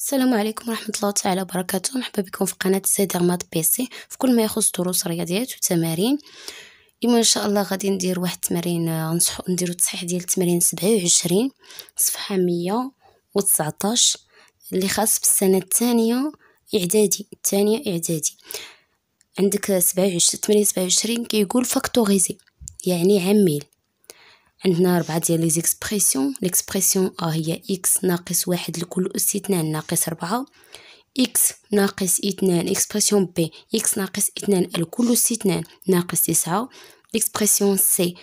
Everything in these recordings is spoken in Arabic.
السلام عليكم ورحمة الله تعالى وبركاته مرحبا بكم في قناة سيد بي بيسي في كل ما يخص دروس رياضيات وتمارين اليوم ان شاء الله غادي ندير واحد التمرين غنصحو نديرو التصحيح ديال التمرين 27 صفحة 119 اللي خاص بالسنة الثانية اعدادي الثانية اعدادي عندك 27 التمرين 27 كيقول فاكتوريزي يعني عميل عندنا ربعة ديال لي زيكسبرسيون ليكسبرسيون أ هي إكس ناقص واحد لكل أس اثنان ناقص ربعة إكس ناقص اثنان إكسبرسيون بي إكس ناقص اثنان لكل أس اثنان ناقص تسعة إكسبرسيون سي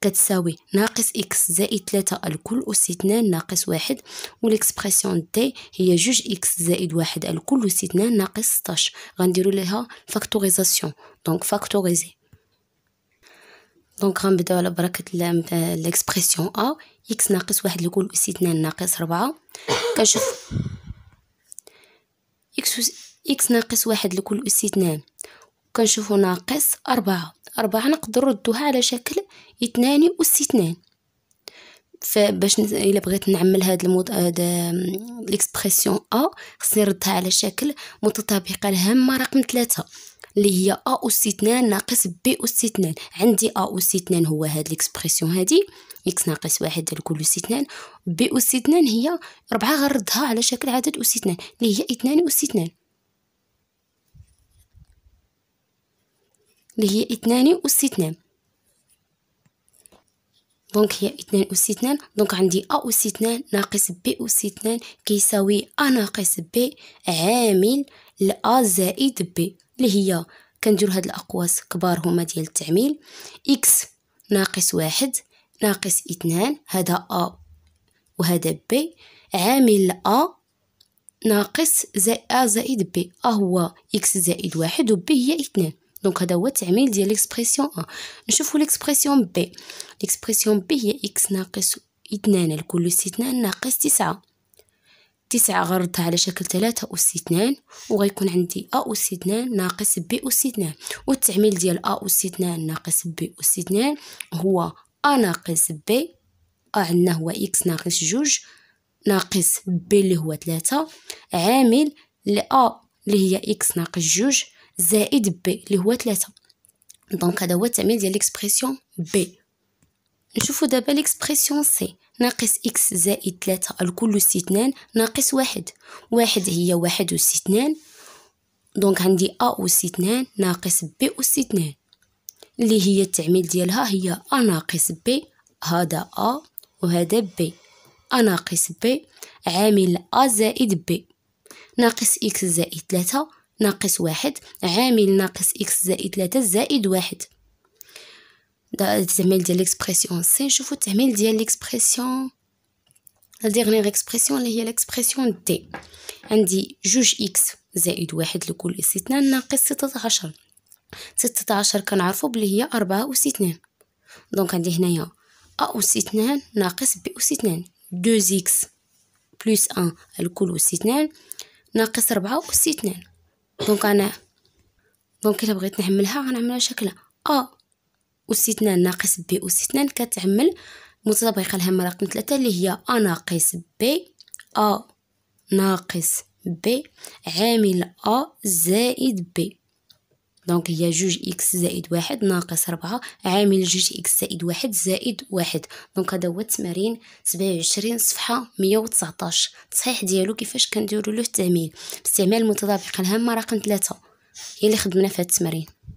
كتساوي ناقص إكس زائد ثلاثة الكل أس اثنان ناقص واحد والإكسبرسيون دي هي جوج إكس زائد واحد الكل أس اثنان ناقص ستاش غنديرو ليها فاكتوريزاسيون دونك فاكتوريزي دونك غنبداو على بركه الاكسبريسيون أو اكس ناقص واحد لكل اس اثنان ناقص ربعة كنشوف اكس اكس ناقص واحد لكل اس اثنان كنشوفو ناقص أربعة أربعة نقدرو نردوها على شكل اثنان أس اثنان فباش الا بغيت نعمل هاد المود هاد ليكسبريسيون ا خصني نردها على شكل متطابقه الهامه رقم ثلاثة اللي هي ا اس 2 ناقص بي اس 2 عندي ا اس 2 هو هاد ليكسبريسيون هادي اكس ناقص واحد كل اس 2 بي اس 2 هي ربعة غنردها على شكل عدد اس 2 اللي هي 2 اس 2 اللي هي 2 اس 2 دونك هي اثنان أس اثنان دونك عندي أ أس اثنان ناقص ب أس اثنان كيساوي أ ناقص ب عامل لأ زائد ب اللي هي كنديرو هاد الأقواس كبار هما ديال التعميل إكس ناقص واحد ناقص اثنان هذا أ وهذا ب عامل أ ناقص زائد أ زائد ب أ هو إكس زائد واحد وب هي اثنان دونك هذا هو التعميل ديال ليكسبرسيون ا نشوفو ليكسبرسيون بي ليكسبرسيون بي هي اكس ناقص إتنان الكل إتنان ناقص تسعة تسعة غردها على شكل ثلاثة أس اثنان وغيكون عندي أ أس إتنان ناقص ب أس اثنان والتعميل ديال أ أس إتنان ناقص ب أس إتنان هو أ ناقص ب أ عندنا هو إكس ناقص جوج ناقص ب اللي هو ثلاثة عامل لأ اللي هي إكس ناقص جوج زائد بي اللي هو ثلاثة دونك هذا هو التعميل ديال ليكسبرسيون بي نشوفو دابا ليكسبرسيون سي ناقص إكس زائد ثلاثة الكل استثنان ناقص واحد واحد هي واحد أس اثنان دونك عندي أ أس اثنان ناقص بي أس اثنان اللي هي التعميل ديالها هي أ ناقص بي هذا أ وهذا بي أ ناقص بي عامل أ زائد بي ناقص إكس زائد ثلاثة ناقص واحد عامل ناقص إكس زائد ثلاثة زائد واحد ده التعميل ديال الإكسبرسيون سي نشوفو التعميل ديال ليكسبرسيون لا ديغنيغ اكسبرسيون اللي هي الإكسبرسيون دي عندي جوج إكس زائد واحد لكل اتنان ناقص ستة عشر ستة عشر كنعرفو بلي هي أربعة أس اتنان دونك عندي هنايا أ أس اتنان ناقص ب أس اتنان دوز إكس بلوس أن لكل أس اتنان ناقص ربعة أس اتنان دونك انا دونك الا بغيت نعملها غنعملها شكلها ا آه. واستثناء ناقص بي واستثناء كتعمل متطابقه الهامه رقم ثلاثة اللي هي ا ناقص بي ا ناقص بي عامل ا زائد بي دونك هي جوج إكس زائد واحد ناقص ربعة عامل جوج إكس زائد واحد زائد واحد دونك هذا هو التمارين سبعة وعشرين صفحة مية وتسعطاش التصحيح ديالو كيفاش كنديرو له التعميل باستعمال المتطابقة الهامة رقم ثلاثة هي اللي خدمنا في هاد التمرين